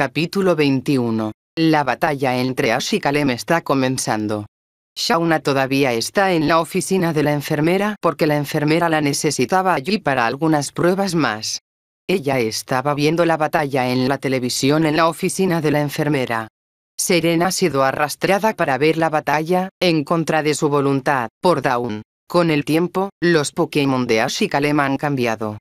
Capítulo 21. La batalla entre Ash y Kalem está comenzando. Shauna todavía está en la oficina de la enfermera porque la enfermera la necesitaba allí para algunas pruebas más. Ella estaba viendo la batalla en la televisión en la oficina de la enfermera. Serena ha sido arrastrada para ver la batalla, en contra de su voluntad, por Dawn. Con el tiempo, los Pokémon de Ash y Kalem han cambiado.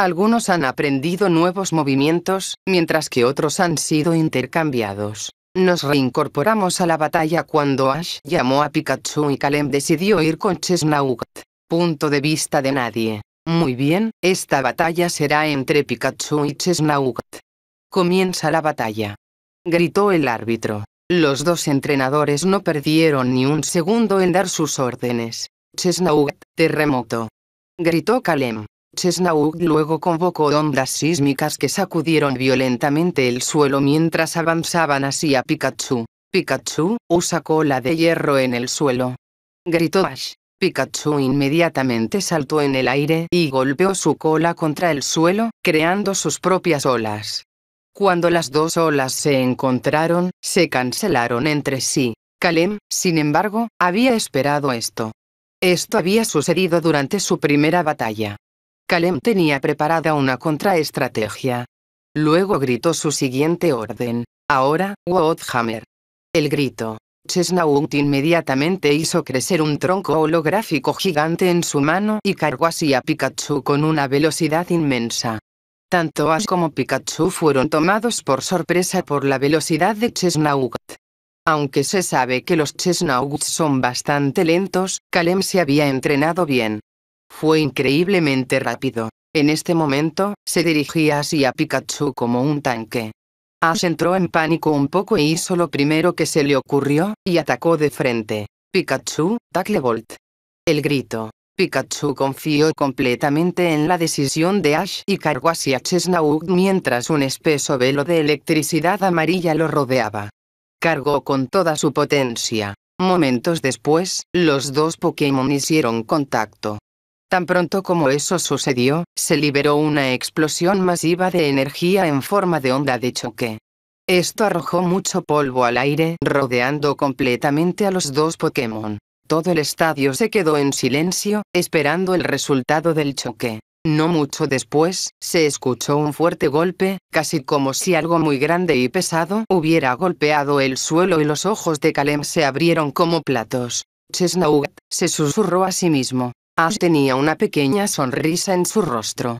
Algunos han aprendido nuevos movimientos, mientras que otros han sido intercambiados. Nos reincorporamos a la batalla cuando Ash llamó a Pikachu y Kalem decidió ir con Chesnaugat. Punto de vista de nadie. Muy bien, esta batalla será entre Pikachu y Chesnaugat. Comienza la batalla. Gritó el árbitro. Los dos entrenadores no perdieron ni un segundo en dar sus órdenes. Chesnaugat, terremoto. Gritó Kalem. Snaug luego convocó ondas sísmicas que sacudieron violentamente el suelo mientras avanzaban hacia Pikachu. Pikachu, usa cola de hierro en el suelo. Gritó Ash. Pikachu inmediatamente saltó en el aire y golpeó su cola contra el suelo, creando sus propias olas. Cuando las dos olas se encontraron, se cancelaron entre sí. Kalem, sin embargo, había esperado esto. Esto había sucedido durante su primera batalla. Kalem tenía preparada una contraestrategia. Luego gritó su siguiente orden. Ahora, Woodhammer. El grito. Chesnaught inmediatamente hizo crecer un tronco holográfico gigante en su mano y cargó así a Pikachu con una velocidad inmensa. Tanto Ash como Pikachu fueron tomados por sorpresa por la velocidad de Chesnaught. Aunque se sabe que los Chesnaugts son bastante lentos, Kalem se había entrenado bien fue increíblemente rápido. En este momento, se dirigía hacia Pikachu como un tanque. Ash entró en pánico un poco e hizo lo primero que se le ocurrió, y atacó de frente. Pikachu, Tackle Bolt. El grito. Pikachu confió completamente en la decisión de Ash y cargó hacia Chesnaug mientras un espeso velo de electricidad amarilla lo rodeaba. Cargó con toda su potencia. Momentos después, los dos Pokémon hicieron contacto. Tan pronto como eso sucedió, se liberó una explosión masiva de energía en forma de onda de choque. Esto arrojó mucho polvo al aire, rodeando completamente a los dos Pokémon. Todo el estadio se quedó en silencio, esperando el resultado del choque. No mucho después, se escuchó un fuerte golpe, casi como si algo muy grande y pesado hubiera golpeado el suelo y los ojos de Kalem se abrieron como platos. Chesnaugat, se susurró a sí mismo. Ash tenía una pequeña sonrisa en su rostro.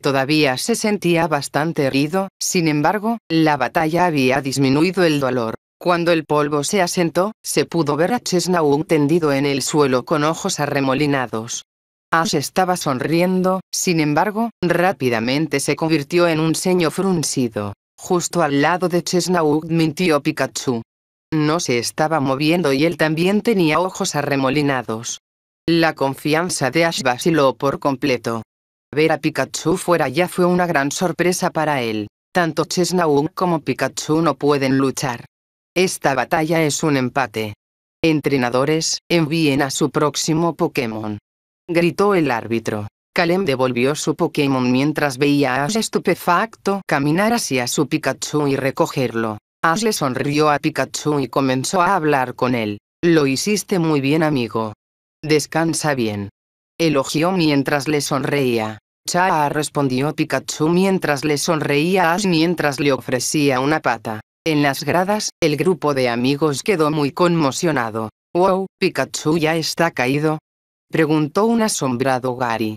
Todavía se sentía bastante herido, sin embargo, la batalla había disminuido el dolor. Cuando el polvo se asentó, se pudo ver a Chesnau tendido en el suelo con ojos arremolinados. Ash estaba sonriendo, sin embargo, rápidamente se convirtió en un ceño fruncido. Justo al lado de Chesnaug mintió Pikachu. No se estaba moviendo y él también tenía ojos arremolinados la confianza de Ash vaciló por completo. Ver a Pikachu fuera ya fue una gran sorpresa para él. Tanto Chesnaun como Pikachu no pueden luchar. Esta batalla es un empate. Entrenadores, envíen a su próximo Pokémon. Gritó el árbitro. Kalem devolvió su Pokémon mientras veía a Ash estupefacto caminar hacia su Pikachu y recogerlo. Ash le sonrió a Pikachu y comenzó a hablar con él. Lo hiciste muy bien amigo. Descansa bien. Elogió mientras le sonreía. Cha respondió Pikachu mientras le sonreía a Ash mientras le ofrecía una pata. En las gradas, el grupo de amigos quedó muy conmocionado. ¡Wow! ¿Pikachu ya está caído? Preguntó un asombrado Gary.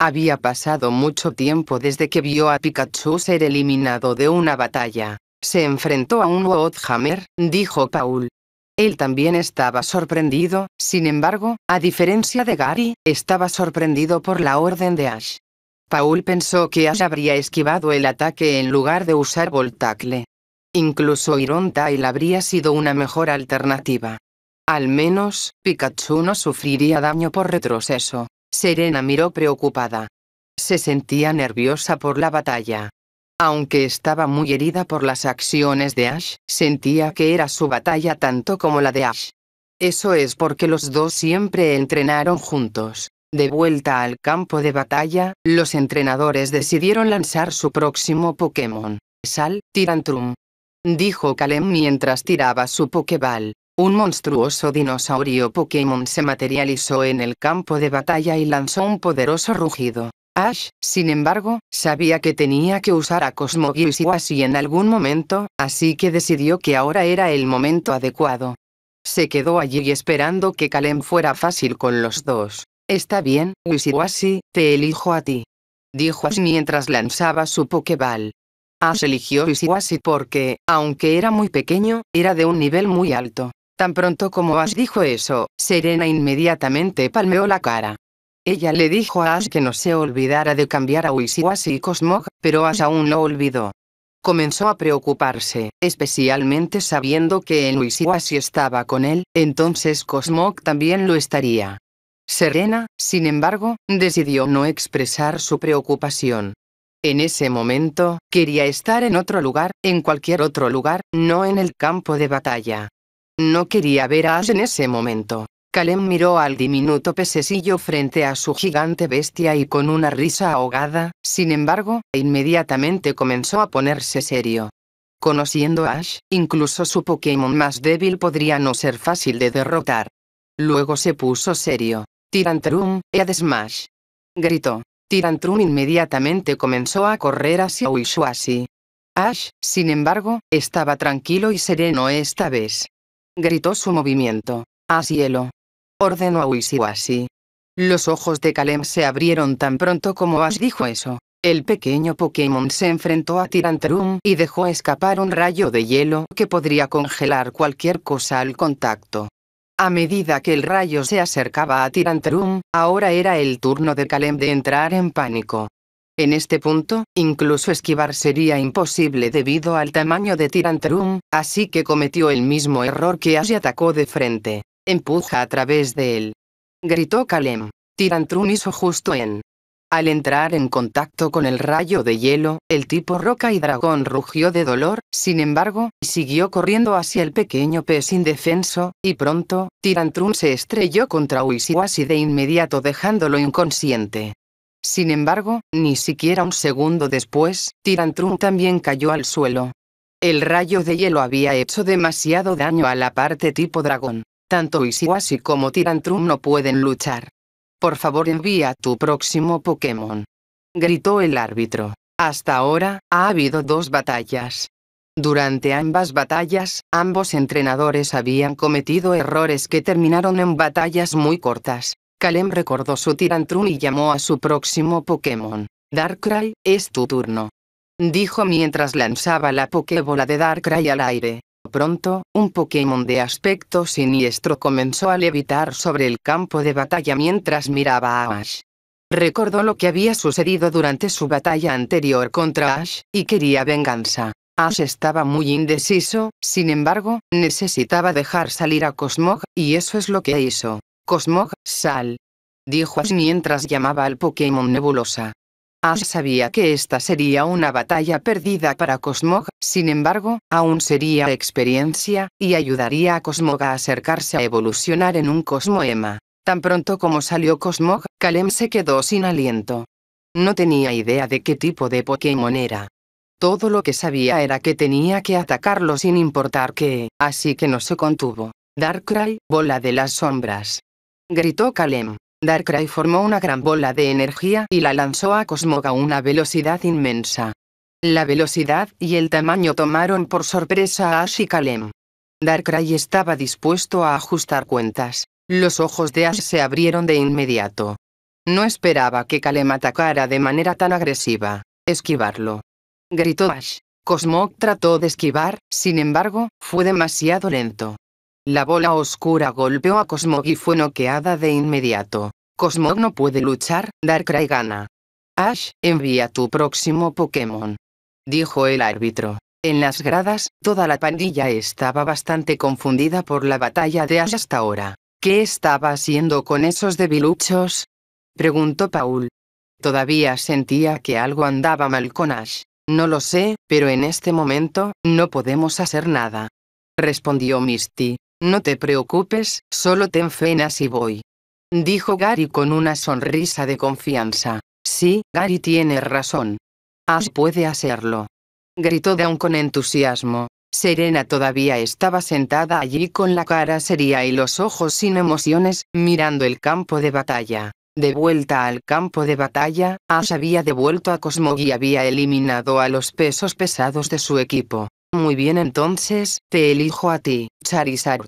Había pasado mucho tiempo desde que vio a Pikachu ser eliminado de una batalla. Se enfrentó a un Wothammer, dijo Paul. Él también estaba sorprendido, sin embargo, a diferencia de Gary, estaba sorprendido por la orden de Ash. Paul pensó que Ash habría esquivado el ataque en lugar de usar Voltacle. Incluso Iron Tail habría sido una mejor alternativa. Al menos, Pikachu no sufriría daño por retroceso. Serena miró preocupada. Se sentía nerviosa por la batalla. Aunque estaba muy herida por las acciones de Ash, sentía que era su batalla tanto como la de Ash. Eso es porque los dos siempre entrenaron juntos. De vuelta al campo de batalla, los entrenadores decidieron lanzar su próximo Pokémon, Sal Tirantrum. Dijo Kalem mientras tiraba su Pokéball. Un monstruoso dinosaurio Pokémon se materializó en el campo de batalla y lanzó un poderoso rugido. Ash, sin embargo, sabía que tenía que usar a Cosmo Giswasi en algún momento, así que decidió que ahora era el momento adecuado. Se quedó allí esperando que Kalem fuera fácil con los dos. Está bien, Wisiwasi, te elijo a ti. Dijo Ash mientras lanzaba su Pokeball. Ash eligió Wisiwasi porque, aunque era muy pequeño, era de un nivel muy alto. Tan pronto como Ash dijo eso, Serena inmediatamente palmeó la cara. Ella le dijo a Ash que no se olvidara de cambiar a Wisiwasi y Cosmog, pero Ash aún lo olvidó. Comenzó a preocuparse, especialmente sabiendo que en Wisiwasi estaba con él, entonces Cosmog también lo estaría. Serena, sin embargo, decidió no expresar su preocupación. En ese momento, quería estar en otro lugar, en cualquier otro lugar, no en el campo de batalla. No quería ver a Ash en ese momento. Kalem miró al diminuto pececillo frente a su gigante bestia y con una risa ahogada, sin embargo, inmediatamente comenzó a ponerse serio. Conociendo a Ash, incluso su Pokémon más débil podría no ser fácil de derrotar. Luego se puso serio. Tirantrum, a Smash. Gritó. Tirantrum inmediatamente comenzó a correr hacia Uishuasi. Ash, sin embargo, estaba tranquilo y sereno esta vez. Gritó su movimiento. A cielo, ordenó a Wisiwasi. Los ojos de Kalem se abrieron tan pronto como Ash dijo eso. El pequeño Pokémon se enfrentó a Tirantrum y dejó escapar un rayo de hielo que podría congelar cualquier cosa al contacto. A medida que el rayo se acercaba a Tirantrum, ahora era el turno de Kalem de entrar en pánico. En este punto, incluso esquivar sería imposible debido al tamaño de Tirantrum, así que cometió el mismo error que Ash y atacó de frente. Empuja a través de él. Gritó Kalem. Tirantrum hizo justo en. Al entrar en contacto con el rayo de hielo, el tipo roca y dragón rugió de dolor, sin embargo, siguió corriendo hacia el pequeño pez indefenso, y pronto, Tirantrun se estrelló contra Uisiwasi de inmediato dejándolo inconsciente. Sin embargo, ni siquiera un segundo después, Tirantrum también cayó al suelo. El rayo de hielo había hecho demasiado daño a la parte tipo dragón. Tanto Isiwashi como Tirantrum no pueden luchar. Por favor envía a tu próximo Pokémon. Gritó el árbitro. Hasta ahora, ha habido dos batallas. Durante ambas batallas, ambos entrenadores habían cometido errores que terminaron en batallas muy cortas. Kalem recordó su Tirantrum y llamó a su próximo Pokémon. Darkrai, es tu turno. Dijo mientras lanzaba la Pokébola de Darkrai al aire pronto, un Pokémon de aspecto siniestro comenzó a levitar sobre el campo de batalla mientras miraba a Ash. Recordó lo que había sucedido durante su batalla anterior contra Ash, y quería venganza. Ash estaba muy indeciso, sin embargo, necesitaba dejar salir a Cosmog, y eso es lo que hizo. Cosmog, sal. Dijo Ash mientras llamaba al Pokémon Nebulosa. Ash sabía que esta sería una batalla perdida para Cosmog, sin embargo, aún sería experiencia, y ayudaría a Cosmog a acercarse a evolucionar en un Cosmoema. Tan pronto como salió Cosmog, Kalem se quedó sin aliento. No tenía idea de qué tipo de Pokémon era. Todo lo que sabía era que tenía que atacarlo sin importar qué, así que no se contuvo. Darkrai, bola de las sombras. Gritó Kalem. Darkrai formó una gran bola de energía y la lanzó a Cosmog a una velocidad inmensa. La velocidad y el tamaño tomaron por sorpresa a Ash y Kalem. Darkrai estaba dispuesto a ajustar cuentas. Los ojos de Ash se abrieron de inmediato. No esperaba que Kalem atacara de manera tan agresiva. Esquivarlo. Gritó Ash. Cosmog trató de esquivar, sin embargo, fue demasiado lento. La bola oscura golpeó a Cosmog y fue noqueada de inmediato. Cosmog no puede luchar, Darkrai gana. Ash, envía tu próximo Pokémon. Dijo el árbitro. En las gradas, toda la pandilla estaba bastante confundida por la batalla de Ash hasta ahora. ¿Qué estaba haciendo con esos debiluchos? Preguntó Paul. Todavía sentía que algo andaba mal con Ash. No lo sé, pero en este momento, no podemos hacer nada. Respondió Misty. No te preocupes, solo ten fe en voy. Dijo Gary con una sonrisa de confianza. Sí, Gary tiene razón. Ash puede hacerlo. Gritó Dawn con entusiasmo. Serena todavía estaba sentada allí con la cara seria y los ojos sin emociones, mirando el campo de batalla. De vuelta al campo de batalla, Ash había devuelto a Cosmo y había eliminado a los pesos pesados de su equipo. Muy bien entonces, te elijo a ti, Charizard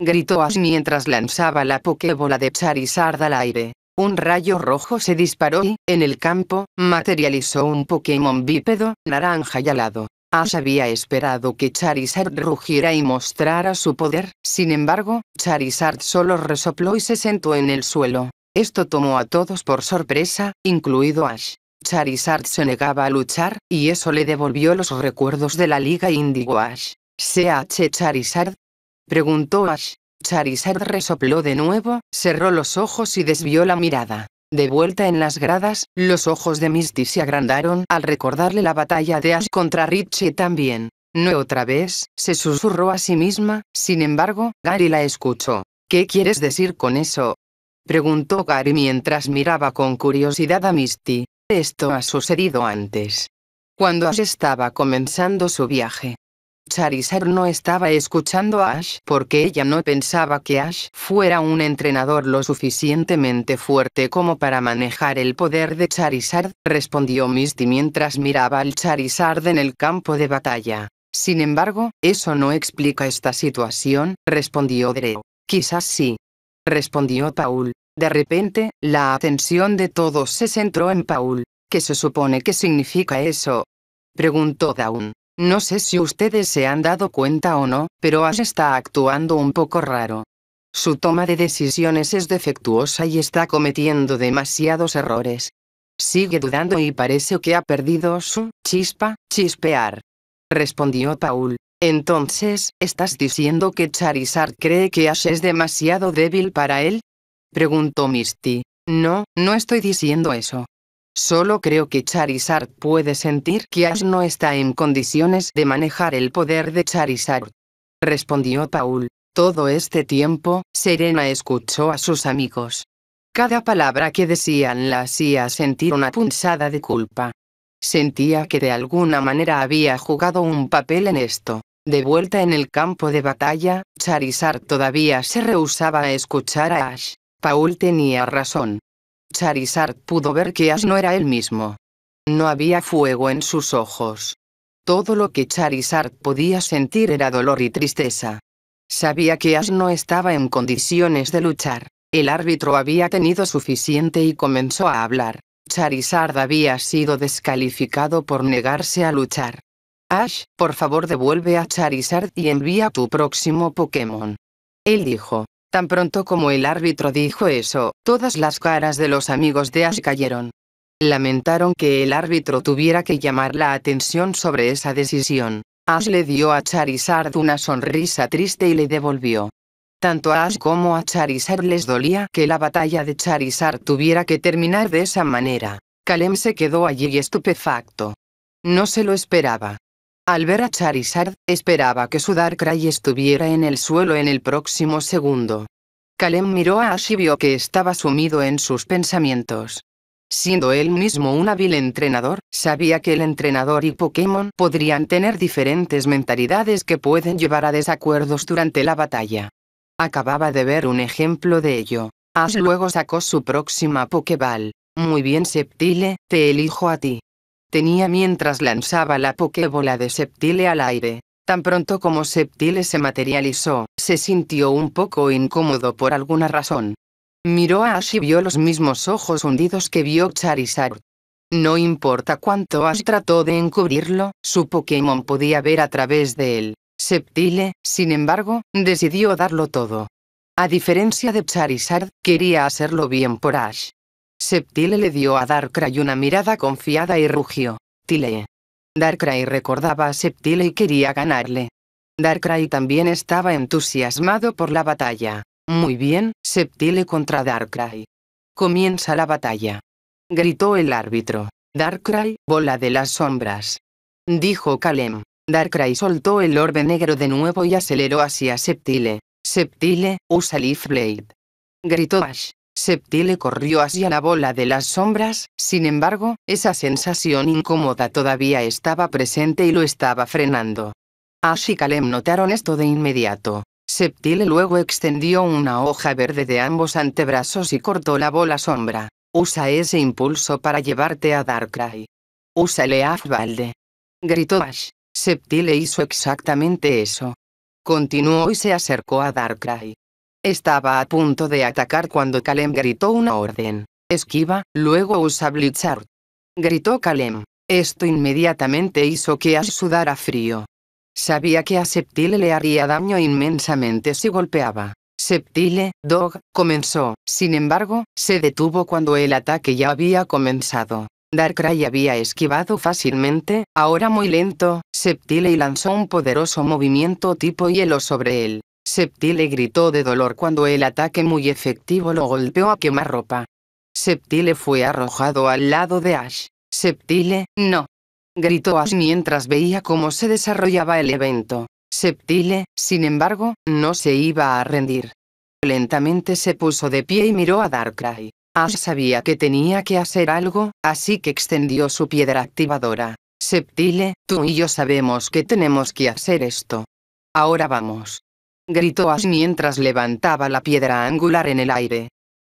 gritó Ash mientras lanzaba la Pokébola de Charizard al aire. Un rayo rojo se disparó y, en el campo, materializó un Pokémon bípedo, naranja y alado. Ash había esperado que Charizard rugiera y mostrara su poder, sin embargo, Charizard solo resopló y se sentó en el suelo. Esto tomó a todos por sorpresa, incluido Ash. Charizard se negaba a luchar, y eso le devolvió los recuerdos de la Liga Indigo Ash. CH Charizard, Preguntó Ash. Charizard resopló de nuevo, cerró los ojos y desvió la mirada. De vuelta en las gradas, los ojos de Misty se agrandaron al recordarle la batalla de Ash contra Richie también. No otra vez, se susurró a sí misma, sin embargo, Gary la escuchó. ¿Qué quieres decir con eso? Preguntó Gary mientras miraba con curiosidad a Misty. Esto ha sucedido antes. Cuando Ash estaba comenzando su viaje, Charizard no estaba escuchando a Ash porque ella no pensaba que Ash fuera un entrenador lo suficientemente fuerte como para manejar el poder de Charizard, respondió Misty mientras miraba al Charizard en el campo de batalla. Sin embargo, eso no explica esta situación, respondió Dreo. Quizás sí. Respondió Paul. De repente, la atención de todos se centró en Paul. ¿Qué se supone que significa eso? Preguntó Dawn. No sé si ustedes se han dado cuenta o no, pero Ash está actuando un poco raro. Su toma de decisiones es defectuosa y está cometiendo demasiados errores. Sigue dudando y parece que ha perdido su chispa, chispear. Respondió Paul. Entonces, ¿estás diciendo que Charizard cree que Ash es demasiado débil para él? Preguntó Misty. No, no estoy diciendo eso. Solo creo que Charizard puede sentir que Ash no está en condiciones de manejar el poder de Charizard. Respondió Paul. Todo este tiempo, Serena escuchó a sus amigos. Cada palabra que decían la hacía sentir una punzada de culpa. Sentía que de alguna manera había jugado un papel en esto. De vuelta en el campo de batalla, Charizard todavía se rehusaba a escuchar a Ash. Paul tenía razón. Charizard pudo ver que Ash no era el mismo. No había fuego en sus ojos. Todo lo que Charizard podía sentir era dolor y tristeza. Sabía que Ash no estaba en condiciones de luchar. El árbitro había tenido suficiente y comenzó a hablar. Charizard había sido descalificado por negarse a luchar. Ash, por favor devuelve a Charizard y envía tu próximo Pokémon. Él dijo. Tan pronto como el árbitro dijo eso, todas las caras de los amigos de Ash cayeron. Lamentaron que el árbitro tuviera que llamar la atención sobre esa decisión. Ash le dio a Charizard una sonrisa triste y le devolvió. Tanto a Ash como a Charizard les dolía que la batalla de Charizard tuviera que terminar de esa manera. Kalem se quedó allí estupefacto. No se lo esperaba. Al ver a Charizard, esperaba que su Darkrai estuviera en el suelo en el próximo segundo. Kalem miró a Ash y vio que estaba sumido en sus pensamientos. Siendo él mismo un hábil entrenador, sabía que el entrenador y Pokémon podrían tener diferentes mentalidades que pueden llevar a desacuerdos durante la batalla. Acababa de ver un ejemplo de ello. Ash luego sacó su próxima Pokéball. Muy bien Septile, te elijo a ti tenía mientras lanzaba la Pokébola de Septile al aire. Tan pronto como Septile se materializó, se sintió un poco incómodo por alguna razón. Miró a Ash y vio los mismos ojos hundidos que vio Charizard. No importa cuánto Ash trató de encubrirlo, su Pokémon podía ver a través de él. Septile, sin embargo, decidió darlo todo. A diferencia de Charizard, quería hacerlo bien por Ash. Septile le dio a Darkrai una mirada confiada y rugió. Tile. Darkrai recordaba a Septile y quería ganarle. Darkrai también estaba entusiasmado por la batalla. Muy bien, Septile contra Darkrai. Comienza la batalla. Gritó el árbitro. Darkrai, bola de las sombras. Dijo Kalem. Darkrai soltó el orbe negro de nuevo y aceleró hacia Septile. Septile, usa Leaf Blade. Gritó Ash. Septile corrió hacia la bola de las sombras, sin embargo, esa sensación incómoda todavía estaba presente y lo estaba frenando. Ash y Kalem notaron esto de inmediato. Septile luego extendió una hoja verde de ambos antebrazos y cortó la bola sombra. Usa ese impulso para llevarte a Darkrai. Úsale a Gritó Ash. Septile hizo exactamente eso. Continuó y se acercó a Darkrai. Estaba a punto de atacar cuando Kalem gritó una orden. Esquiva, luego usa Blizzard. Gritó Kalem. Esto inmediatamente hizo que Ash sudara frío. Sabía que a Septile le haría daño inmensamente si golpeaba. Septile, Dog, comenzó, sin embargo, se detuvo cuando el ataque ya había comenzado. Darkrai había esquivado fácilmente, ahora muy lento, Septile y lanzó un poderoso movimiento tipo hielo sobre él. Septile gritó de dolor cuando el ataque muy efectivo lo golpeó a quemarropa. Septile fue arrojado al lado de Ash. Septile, no. Gritó Ash mientras veía cómo se desarrollaba el evento. Septile, sin embargo, no se iba a rendir. Lentamente se puso de pie y miró a Darkrai. Ash sabía que tenía que hacer algo, así que extendió su piedra activadora. Septile, tú y yo sabemos que tenemos que hacer esto. Ahora vamos gritó Ash mientras levantaba la piedra angular en el aire.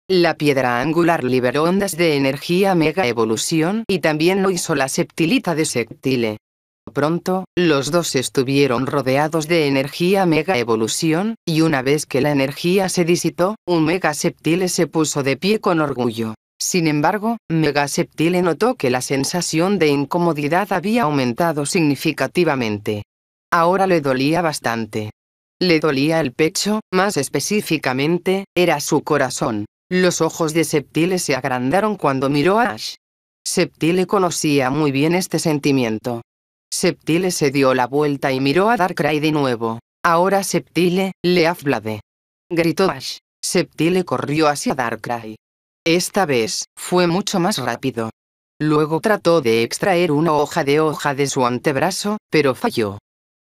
La piedra angular liberó ondas de energía mega evolución y también lo hizo la septilita de Septile. Pronto, los dos estuvieron rodeados de energía mega evolución, y una vez que la energía se disitó, un mega septile se puso de pie con orgullo. Sin embargo, Mega Septile notó que la sensación de incomodidad había aumentado significativamente. Ahora le dolía bastante. Le dolía el pecho, más específicamente, era su corazón. Los ojos de Septile se agrandaron cuando miró a Ash. Septile conocía muy bien este sentimiento. Septile se dio la vuelta y miró a Darkrai de nuevo. Ahora Septile, le aflade. Gritó Ash. Septile corrió hacia Darkrai. Esta vez, fue mucho más rápido. Luego trató de extraer una hoja de hoja de su antebrazo, pero falló.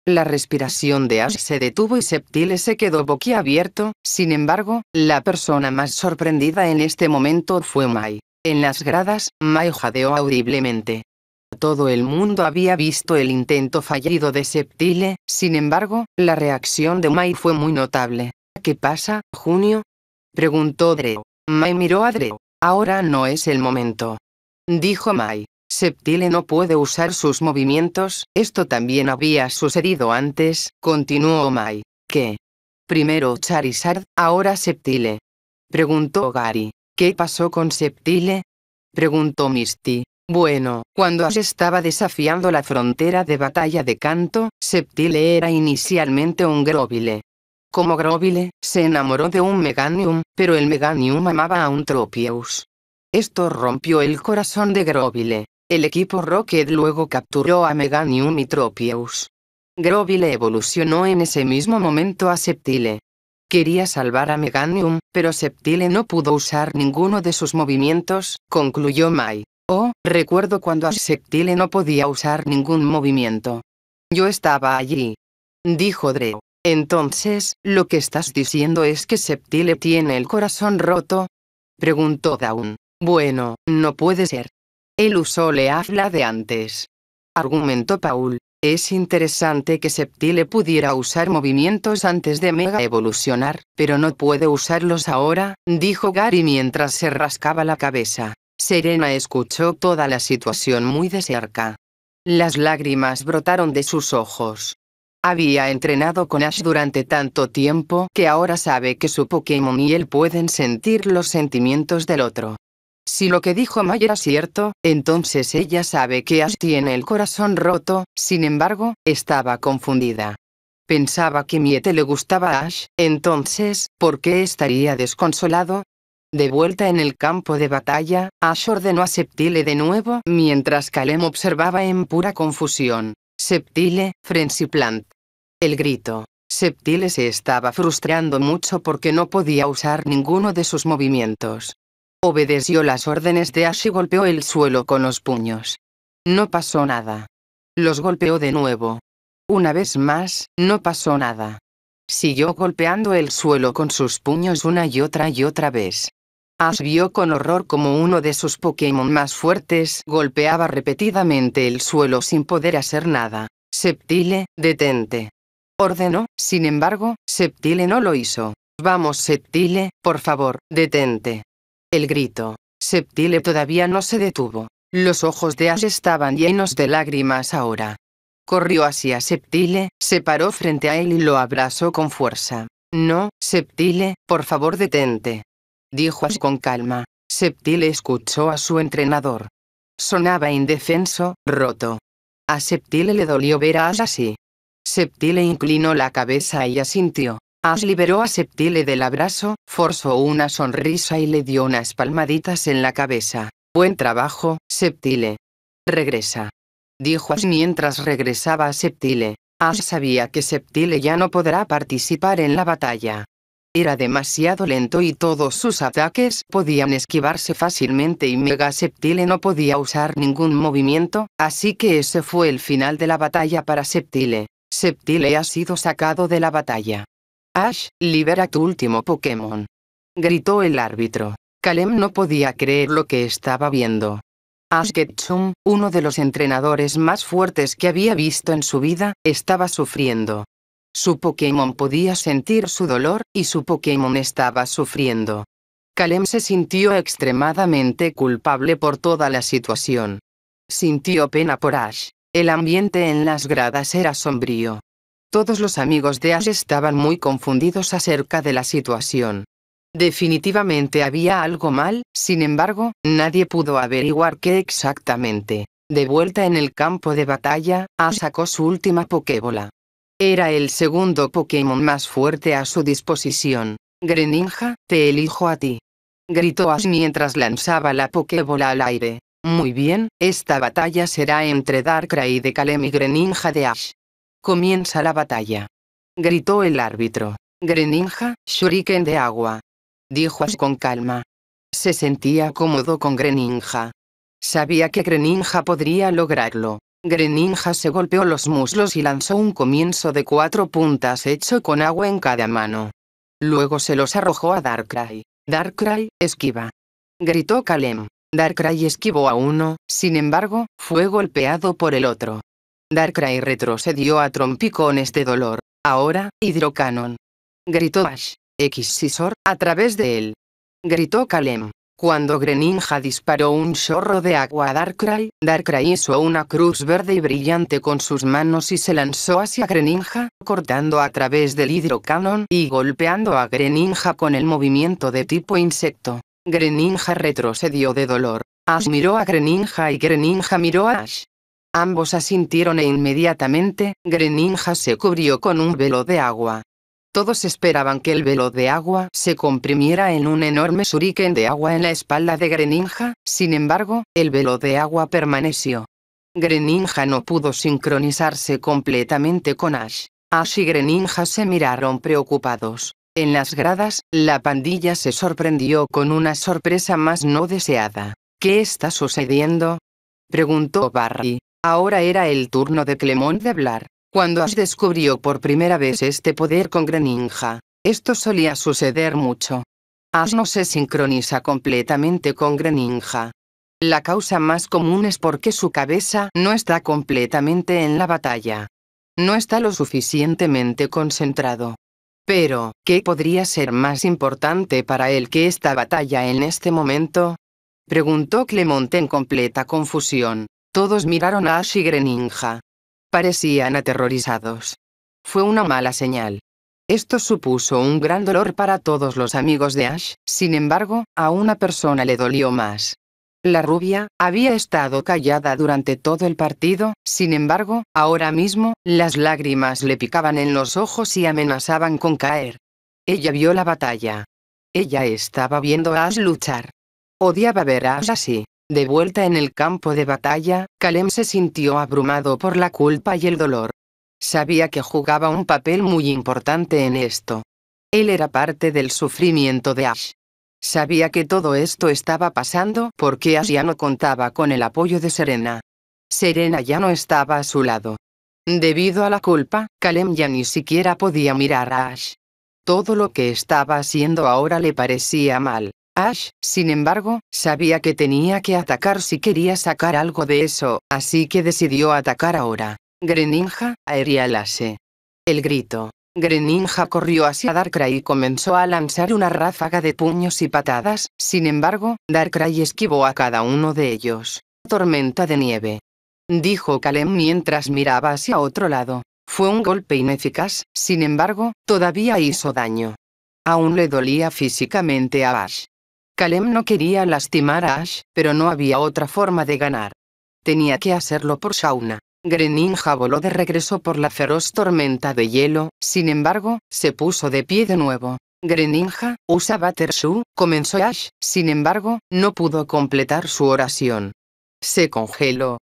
La respiración de Ash se detuvo y Septile se quedó boquiabierto, sin embargo, la persona más sorprendida en este momento fue Mai. En las gradas, Mai jadeó audiblemente. Todo el mundo había visto el intento fallido de Septile, sin embargo, la reacción de Mai fue muy notable. ¿Qué pasa, Junio? Preguntó Dreo. Mai miró a Dreo. Ahora no es el momento. Dijo Mai. Septile no puede usar sus movimientos, esto también había sucedido antes, continuó Mai. ¿Qué? Primero Charizard, ahora Septile. Preguntó Gary. ¿Qué pasó con Septile? Preguntó Misty. Bueno, cuando Ash estaba desafiando la frontera de batalla de Canto, Septile era inicialmente un Grovile. Como Grovile, se enamoró de un Meganium, pero el Meganium amaba a un Tropius. Esto rompió el corazón de Grovile. El equipo Rocket luego capturó a Meganium y Tropius. Groville evolucionó en ese mismo momento a Septile. Quería salvar a Meganium, pero Septile no pudo usar ninguno de sus movimientos, concluyó Mai. Oh, recuerdo cuando a Septile no podía usar ningún movimiento. Yo estaba allí. Dijo Dreo. Entonces, ¿lo que estás diciendo es que Septile tiene el corazón roto? Preguntó Dawn. Bueno, no puede ser. Él usó le habla de antes. Argumentó Paul. Es interesante que Septile pudiera usar movimientos antes de Mega evolucionar, pero no puede usarlos ahora, dijo Gary mientras se rascaba la cabeza. Serena escuchó toda la situación muy de cerca. Las lágrimas brotaron de sus ojos. Había entrenado con Ash durante tanto tiempo que ahora sabe que su Pokémon y él pueden sentir los sentimientos del otro. Si lo que dijo Mayer era cierto, entonces ella sabe que Ash tiene el corazón roto, sin embargo, estaba confundida. Pensaba que Miete le gustaba a Ash, entonces, ¿por qué estaría desconsolado? De vuelta en el campo de batalla, Ash ordenó a Septile de nuevo mientras Kalem observaba en pura confusión. Septile, Frenzy Plant. El grito. Septile se estaba frustrando mucho porque no podía usar ninguno de sus movimientos. Obedeció las órdenes de Ash y golpeó el suelo con los puños. No pasó nada. Los golpeó de nuevo. Una vez más, no pasó nada. Siguió golpeando el suelo con sus puños una y otra y otra vez. Ash vio con horror como uno de sus Pokémon más fuertes golpeaba repetidamente el suelo sin poder hacer nada. Septile, detente. Ordenó, sin embargo, Septile no lo hizo. Vamos Septile, por favor, detente. El grito, septile todavía no se detuvo. Los ojos de Ash estaban llenos de lágrimas ahora. Corrió hacia Septile, se paró frente a él y lo abrazó con fuerza. No, Septile, por favor detente. Dijo Ash con calma. Septile escuchó a su entrenador. Sonaba indefenso, roto. A Septile le dolió ver a Ash así. Septile inclinó la cabeza y asintió. Ash liberó a Septile del abrazo, forzó una sonrisa y le dio unas palmaditas en la cabeza. Buen trabajo, Septile. Regresa. Dijo Ash mientras regresaba a Septile. Ash sabía que Septile ya no podrá participar en la batalla. Era demasiado lento y todos sus ataques podían esquivarse fácilmente y Mega Septile no podía usar ningún movimiento, así que ese fue el final de la batalla para Septile. Septile ha sido sacado de la batalla. Ash, libera tu último Pokémon. Gritó el árbitro. Kalem no podía creer lo que estaba viendo. Ash Ketchum, uno de los entrenadores más fuertes que había visto en su vida, estaba sufriendo. Su Pokémon podía sentir su dolor, y su Pokémon estaba sufriendo. Kalem se sintió extremadamente culpable por toda la situación. Sintió pena por Ash. El ambiente en las gradas era sombrío. Todos los amigos de Ash estaban muy confundidos acerca de la situación. Definitivamente había algo mal, sin embargo, nadie pudo averiguar qué exactamente. De vuelta en el campo de batalla, Ash sacó su última Pokébola. Era el segundo Pokémon más fuerte a su disposición. Greninja, te elijo a ti. Gritó Ash mientras lanzaba la Pokébola al aire. Muy bien, esta batalla será entre Darkrai de Kalem y Greninja de Ash. Comienza la batalla. Gritó el árbitro. Greninja, shuriken de agua. Dijo Ash con calma. Se sentía cómodo con Greninja. Sabía que Greninja podría lograrlo. Greninja se golpeó los muslos y lanzó un comienzo de cuatro puntas hecho con agua en cada mano. Luego se los arrojó a Darkrai. Darkrai, esquiva. Gritó Kalem. Darkrai esquivó a uno, sin embargo, fue golpeado por el otro. Darkrai retrocedió a trompicones de dolor. Ahora, Hidrocanon. Gritó Ash. X a través de él. Gritó Kalem. Cuando Greninja disparó un chorro de agua a Darkrai, Darkrai hizo una cruz verde y brillante con sus manos y se lanzó hacia Greninja, cortando a través del hidrocanon y golpeando a Greninja con el movimiento de tipo insecto. Greninja retrocedió de dolor. Ash miró a Greninja y Greninja miró a Ash. Ambos asintieron e inmediatamente, Greninja se cubrió con un velo de agua. Todos esperaban que el velo de agua se comprimiera en un enorme suriquen de agua en la espalda de Greninja, sin embargo, el velo de agua permaneció. Greninja no pudo sincronizarse completamente con Ash. Ash y Greninja se miraron preocupados. En las gradas, la pandilla se sorprendió con una sorpresa más no deseada. ¿Qué está sucediendo? preguntó Barry. Ahora era el turno de Clemont de hablar. Cuando Ash descubrió por primera vez este poder con Greninja, esto solía suceder mucho. Ash no se sincroniza completamente con Greninja. La causa más común es porque su cabeza no está completamente en la batalla. No está lo suficientemente concentrado. Pero, ¿qué podría ser más importante para él que esta batalla en este momento? Preguntó Clemont en completa confusión. Todos miraron a Ash y Greninja. Parecían aterrorizados. Fue una mala señal. Esto supuso un gran dolor para todos los amigos de Ash, sin embargo, a una persona le dolió más. La rubia, había estado callada durante todo el partido, sin embargo, ahora mismo, las lágrimas le picaban en los ojos y amenazaban con caer. Ella vio la batalla. Ella estaba viendo a Ash luchar. Odiaba ver a Ash así. De vuelta en el campo de batalla, Kalem se sintió abrumado por la culpa y el dolor. Sabía que jugaba un papel muy importante en esto. Él era parte del sufrimiento de Ash. Sabía que todo esto estaba pasando porque Ash ya no contaba con el apoyo de Serena. Serena ya no estaba a su lado. Debido a la culpa, Kalem ya ni siquiera podía mirar a Ash. Todo lo que estaba haciendo ahora le parecía mal. Ash, sin embargo, sabía que tenía que atacar si quería sacar algo de eso, así que decidió atacar ahora. Greninja, Aerialase. El grito. Greninja corrió hacia Darkrai y comenzó a lanzar una ráfaga de puños y patadas, sin embargo, Darkrai esquivó a cada uno de ellos. Tormenta de nieve. Dijo Kalem mientras miraba hacia otro lado. Fue un golpe ineficaz, sin embargo, todavía hizo daño. Aún le dolía físicamente a Ash. Kalem no quería lastimar a Ash, pero no había otra forma de ganar. Tenía que hacerlo por Shauna. Greninja voló de regreso por la feroz tormenta de hielo, sin embargo, se puso de pie de nuevo. Greninja, usa Battershoe, comenzó Ash, sin embargo, no pudo completar su oración. Se congeló.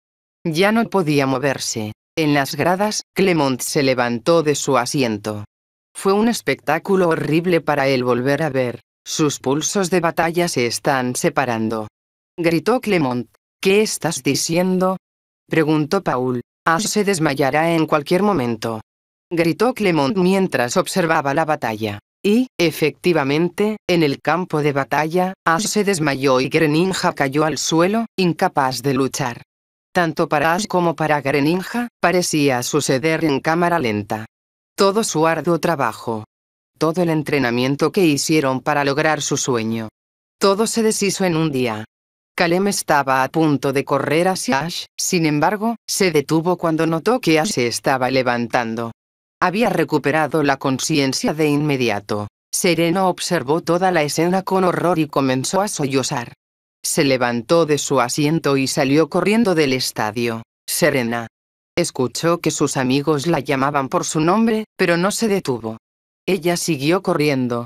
Ya no podía moverse. En las gradas, Clement se levantó de su asiento. Fue un espectáculo horrible para él volver a ver. Sus pulsos de batalla se están separando. Gritó Clement. ¿Qué estás diciendo? Preguntó Paul. Ash se desmayará en cualquier momento. Gritó Clement mientras observaba la batalla. Y, efectivamente, en el campo de batalla, Ash se desmayó y Greninja cayó al suelo, incapaz de luchar. Tanto para Ash como para Greninja, parecía suceder en cámara lenta. Todo su arduo trabajo, todo el entrenamiento que hicieron para lograr su sueño. Todo se deshizo en un día. Kalem estaba a punto de correr hacia Ash, sin embargo, se detuvo cuando notó que Ash se estaba levantando. Había recuperado la conciencia de inmediato. Serena observó toda la escena con horror y comenzó a sollozar. Se levantó de su asiento y salió corriendo del estadio. Serena. Escuchó que sus amigos la llamaban por su nombre, pero no se detuvo. Ella siguió corriendo.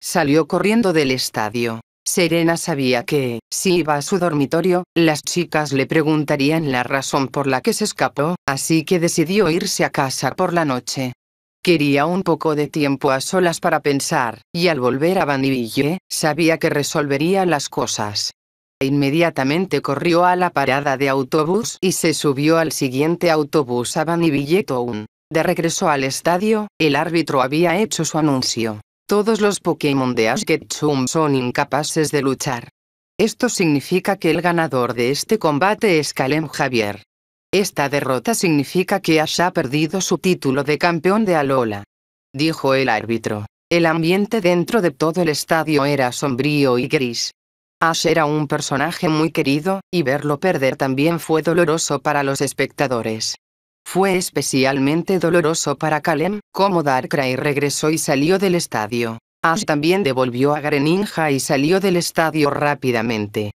Salió corriendo del estadio. Serena sabía que, si iba a su dormitorio, las chicas le preguntarían la razón por la que se escapó, así que decidió irse a casa por la noche. Quería un poco de tiempo a solas para pensar, y al volver a Vanille, sabía que resolvería las cosas. Inmediatamente corrió a la parada de autobús y se subió al siguiente autobús a Vanille Town. De regreso al estadio, el árbitro había hecho su anuncio. Todos los Pokémon de Ash Ketchum son incapaces de luchar. Esto significa que el ganador de este combate es Kalem Javier. Esta derrota significa que Ash ha perdido su título de campeón de Alola. Dijo el árbitro. El ambiente dentro de todo el estadio era sombrío y gris. Ash era un personaje muy querido, y verlo perder también fue doloroso para los espectadores. Fue especialmente doloroso para Kalem, como Darkrai regresó y salió del estadio. Ash también devolvió a Greninja y salió del estadio rápidamente.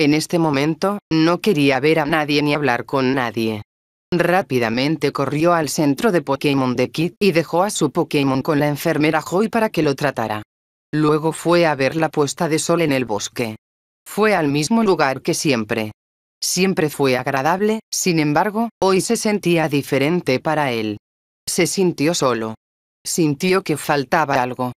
En este momento, no quería ver a nadie ni hablar con nadie. Rápidamente corrió al centro de Pokémon de Kid y dejó a su Pokémon con la enfermera Joy para que lo tratara. Luego fue a ver la puesta de sol en el bosque. Fue al mismo lugar que siempre. Siempre fue agradable, sin embargo, hoy se sentía diferente para él. Se sintió solo. Sintió que faltaba algo.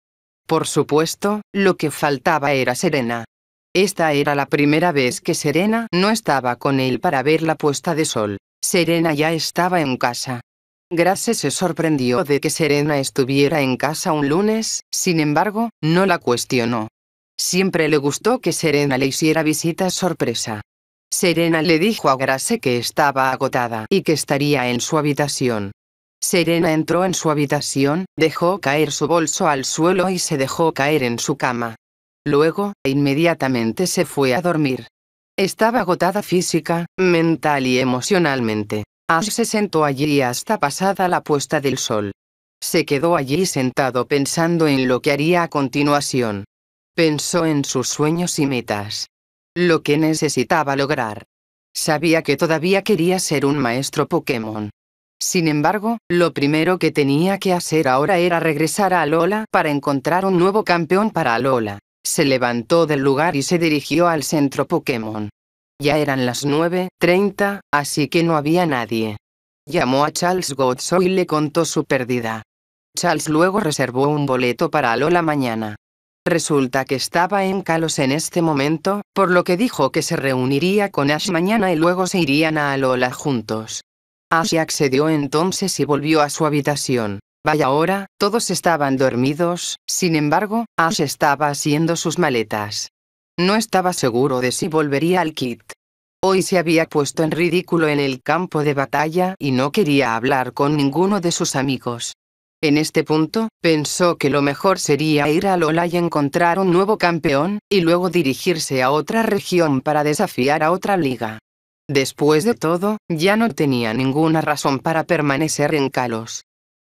Por supuesto, lo que faltaba era Serena. Esta era la primera vez que Serena no estaba con él para ver la puesta de sol. Serena ya estaba en casa. Grace se sorprendió de que Serena estuviera en casa un lunes, sin embargo, no la cuestionó. Siempre le gustó que Serena le hiciera visitas sorpresa. Serena le dijo a Grace que estaba agotada y que estaría en su habitación. Serena entró en su habitación, dejó caer su bolso al suelo y se dejó caer en su cama. Luego, inmediatamente se fue a dormir. Estaba agotada física, mental y emocionalmente. Ash se sentó allí hasta pasada la puesta del sol. Se quedó allí sentado pensando en lo que haría a continuación. Pensó en sus sueños y metas lo que necesitaba lograr. Sabía que todavía quería ser un maestro Pokémon. Sin embargo, lo primero que tenía que hacer ahora era regresar a Alola para encontrar un nuevo campeón para Alola. Se levantó del lugar y se dirigió al centro Pokémon. Ya eran las 9.30, así que no había nadie. Llamó a Charles Godso y le contó su pérdida. Charles luego reservó un boleto para Alola mañana. Resulta que estaba en Kalos en este momento, por lo que dijo que se reuniría con Ash mañana y luego se irían a Alola juntos. Ash accedió entonces y volvió a su habitación. Vaya hora, todos estaban dormidos, sin embargo, Ash estaba haciendo sus maletas. No estaba seguro de si volvería al kit. Hoy se había puesto en ridículo en el campo de batalla y no quería hablar con ninguno de sus amigos. En este punto, pensó que lo mejor sería ir a Lola y encontrar un nuevo campeón, y luego dirigirse a otra región para desafiar a otra liga. Después de todo, ya no tenía ninguna razón para permanecer en Kalos.